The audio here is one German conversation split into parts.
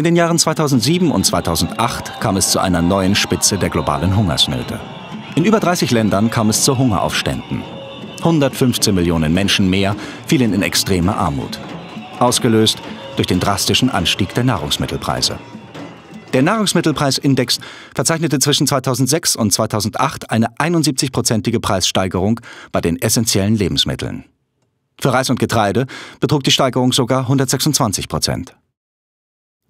In den Jahren 2007 und 2008 kam es zu einer neuen Spitze der globalen Hungersnöte. In über 30 Ländern kam es zu Hungeraufständen. 115 Millionen Menschen mehr fielen in extreme Armut, ausgelöst durch den drastischen Anstieg der Nahrungsmittelpreise. Der Nahrungsmittelpreisindex verzeichnete zwischen 2006 und 2008 eine 71-prozentige Preissteigerung bei den essentiellen Lebensmitteln. Für Reis und Getreide betrug die Steigerung sogar 126 Prozent.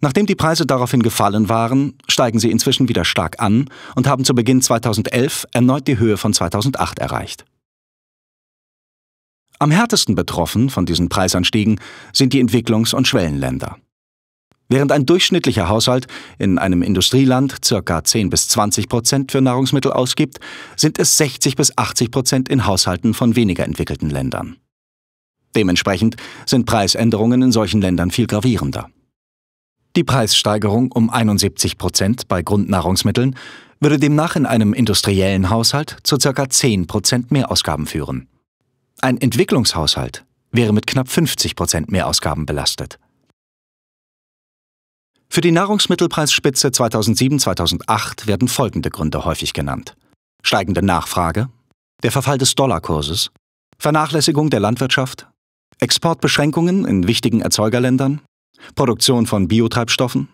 Nachdem die Preise daraufhin gefallen waren, steigen sie inzwischen wieder stark an und haben zu Beginn 2011 erneut die Höhe von 2008 erreicht. Am härtesten betroffen von diesen Preisanstiegen sind die Entwicklungs- und Schwellenländer. Während ein durchschnittlicher Haushalt in einem Industrieland ca. 10 bis 20 Prozent für Nahrungsmittel ausgibt, sind es 60 bis 80 Prozent in Haushalten von weniger entwickelten Ländern. Dementsprechend sind Preisänderungen in solchen Ländern viel gravierender. Die Preissteigerung um 71 Prozent bei Grundnahrungsmitteln würde demnach in einem industriellen Haushalt zu ca. 10 Prozent Mehrausgaben führen. Ein Entwicklungshaushalt wäre mit knapp 50 Prozent Mehrausgaben belastet. Für die Nahrungsmittelpreisspitze 2007-2008 werden folgende Gründe häufig genannt. Steigende Nachfrage, der Verfall des Dollarkurses, Vernachlässigung der Landwirtschaft, Exportbeschränkungen in wichtigen Erzeugerländern, Produktion von Biotreibstoffen,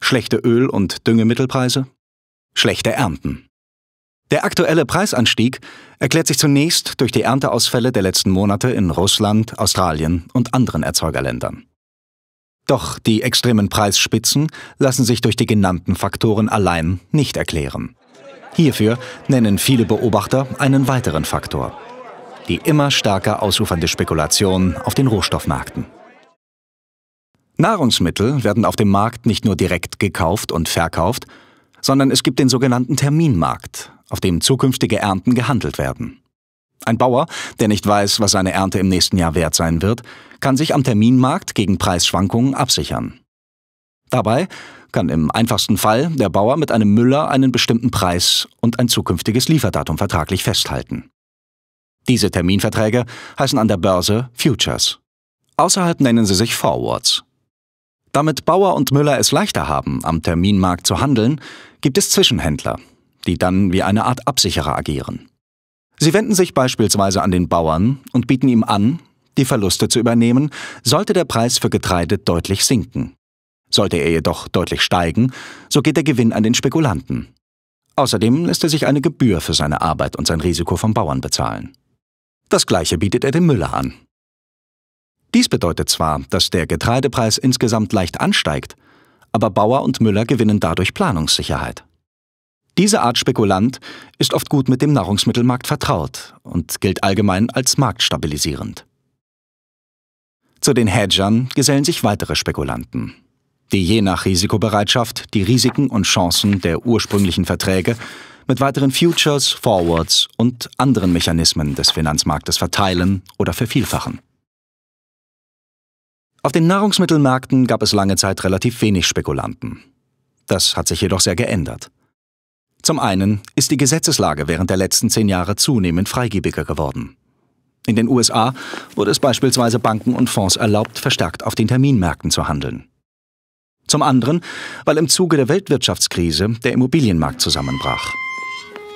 schlechte Öl- und Düngemittelpreise, schlechte Ernten. Der aktuelle Preisanstieg erklärt sich zunächst durch die Ernteausfälle der letzten Monate in Russland, Australien und anderen Erzeugerländern. Doch die extremen Preisspitzen lassen sich durch die genannten Faktoren allein nicht erklären. Hierfür nennen viele Beobachter einen weiteren Faktor. Die immer stärker ausufernde Spekulation auf den Rohstoffmärkten. Nahrungsmittel werden auf dem Markt nicht nur direkt gekauft und verkauft, sondern es gibt den sogenannten Terminmarkt, auf dem zukünftige Ernten gehandelt werden. Ein Bauer, der nicht weiß, was seine Ernte im nächsten Jahr wert sein wird, kann sich am Terminmarkt gegen Preisschwankungen absichern. Dabei kann im einfachsten Fall der Bauer mit einem Müller einen bestimmten Preis und ein zukünftiges Lieferdatum vertraglich festhalten. Diese Terminverträge heißen an der Börse Futures. Außerhalb nennen sie sich Forwards. Damit Bauer und Müller es leichter haben, am Terminmarkt zu handeln, gibt es Zwischenhändler, die dann wie eine Art Absicherer agieren. Sie wenden sich beispielsweise an den Bauern und bieten ihm an, die Verluste zu übernehmen, sollte der Preis für Getreide deutlich sinken. Sollte er jedoch deutlich steigen, so geht der Gewinn an den Spekulanten. Außerdem lässt er sich eine Gebühr für seine Arbeit und sein Risiko vom Bauern bezahlen. Das gleiche bietet er dem Müller an. Dies bedeutet zwar, dass der Getreidepreis insgesamt leicht ansteigt, aber Bauer und Müller gewinnen dadurch Planungssicherheit. Diese Art Spekulant ist oft gut mit dem Nahrungsmittelmarkt vertraut und gilt allgemein als marktstabilisierend. Zu den Hedgern gesellen sich weitere Spekulanten, die je nach Risikobereitschaft die Risiken und Chancen der ursprünglichen Verträge mit weiteren Futures, Forwards und anderen Mechanismen des Finanzmarktes verteilen oder vervielfachen. Auf den Nahrungsmittelmärkten gab es lange Zeit relativ wenig Spekulanten. Das hat sich jedoch sehr geändert. Zum einen ist die Gesetzeslage während der letzten zehn Jahre zunehmend freigebiger geworden. In den USA wurde es beispielsweise Banken und Fonds erlaubt, verstärkt auf den Terminmärkten zu handeln. Zum anderen, weil im Zuge der Weltwirtschaftskrise der Immobilienmarkt zusammenbrach.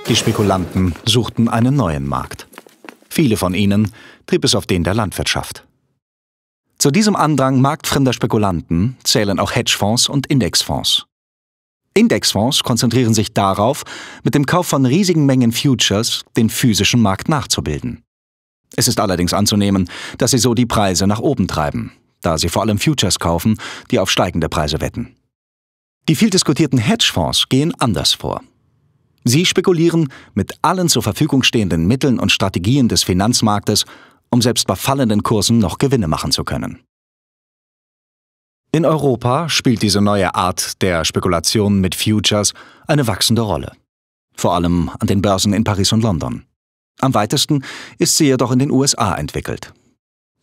Die Spekulanten suchten einen neuen Markt. Viele von ihnen trieb es auf den der Landwirtschaft. Zu diesem Andrang marktfremder Spekulanten zählen auch Hedgefonds und Indexfonds. Indexfonds konzentrieren sich darauf, mit dem Kauf von riesigen Mengen Futures den physischen Markt nachzubilden. Es ist allerdings anzunehmen, dass sie so die Preise nach oben treiben, da sie vor allem Futures kaufen, die auf steigende Preise wetten. Die viel diskutierten Hedgefonds gehen anders vor. Sie spekulieren mit allen zur Verfügung stehenden Mitteln und Strategien des Finanzmarktes um selbst bei fallenden Kursen noch Gewinne machen zu können. In Europa spielt diese neue Art der Spekulation mit Futures eine wachsende Rolle. Vor allem an den Börsen in Paris und London. Am weitesten ist sie jedoch in den USA entwickelt.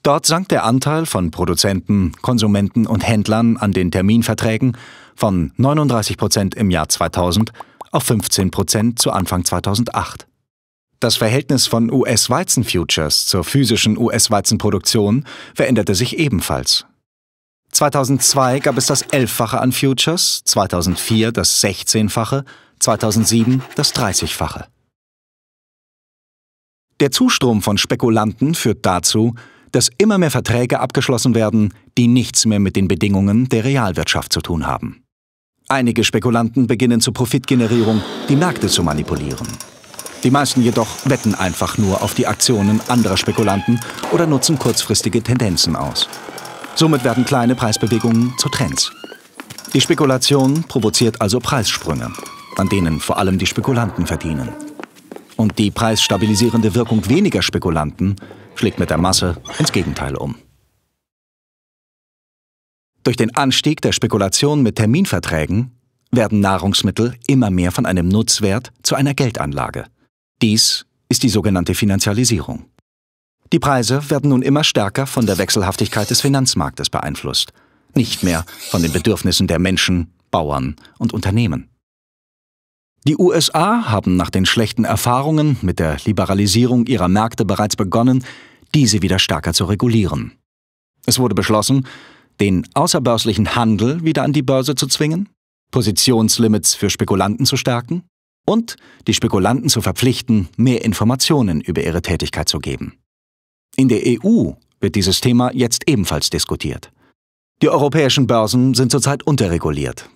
Dort sank der Anteil von Produzenten, Konsumenten und Händlern an den Terminverträgen von 39 Prozent im Jahr 2000 auf 15 Prozent zu Anfang 2008. Das Verhältnis von US-Weizen-Futures zur physischen US-Weizenproduktion veränderte sich ebenfalls. 2002 gab es das Elffache an Futures, 2004 das sechzehnfache, 2007 das dreißigfache. Der Zustrom von Spekulanten führt dazu, dass immer mehr Verträge abgeschlossen werden, die nichts mehr mit den Bedingungen der Realwirtschaft zu tun haben. Einige Spekulanten beginnen zur Profitgenerierung die Märkte zu manipulieren. Die meisten jedoch wetten einfach nur auf die Aktionen anderer Spekulanten oder nutzen kurzfristige Tendenzen aus. Somit werden kleine Preisbewegungen zu Trends. Die Spekulation provoziert also Preissprünge, an denen vor allem die Spekulanten verdienen. Und die preisstabilisierende Wirkung weniger Spekulanten schlägt mit der Masse ins Gegenteil um. Durch den Anstieg der Spekulation mit Terminverträgen werden Nahrungsmittel immer mehr von einem Nutzwert zu einer Geldanlage – dies ist die sogenannte Finanzialisierung. Die Preise werden nun immer stärker von der Wechselhaftigkeit des Finanzmarktes beeinflusst, nicht mehr von den Bedürfnissen der Menschen, Bauern und Unternehmen. Die USA haben nach den schlechten Erfahrungen mit der Liberalisierung ihrer Märkte bereits begonnen, diese wieder stärker zu regulieren. Es wurde beschlossen, den außerbörslichen Handel wieder an die Börse zu zwingen, Positionslimits für Spekulanten zu stärken, und die Spekulanten zu verpflichten, mehr Informationen über ihre Tätigkeit zu geben. In der EU wird dieses Thema jetzt ebenfalls diskutiert. Die europäischen Börsen sind zurzeit unterreguliert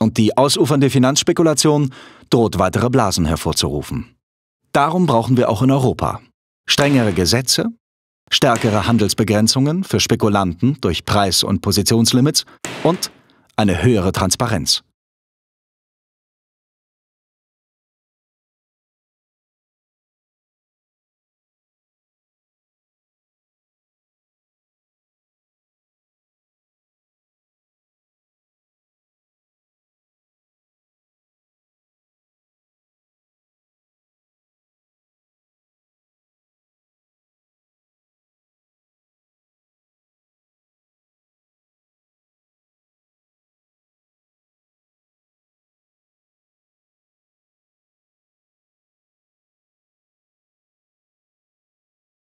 und die ausufernde Finanzspekulation droht weitere Blasen hervorzurufen. Darum brauchen wir auch in Europa strengere Gesetze, stärkere Handelsbegrenzungen für Spekulanten durch Preis- und Positionslimits und eine höhere Transparenz.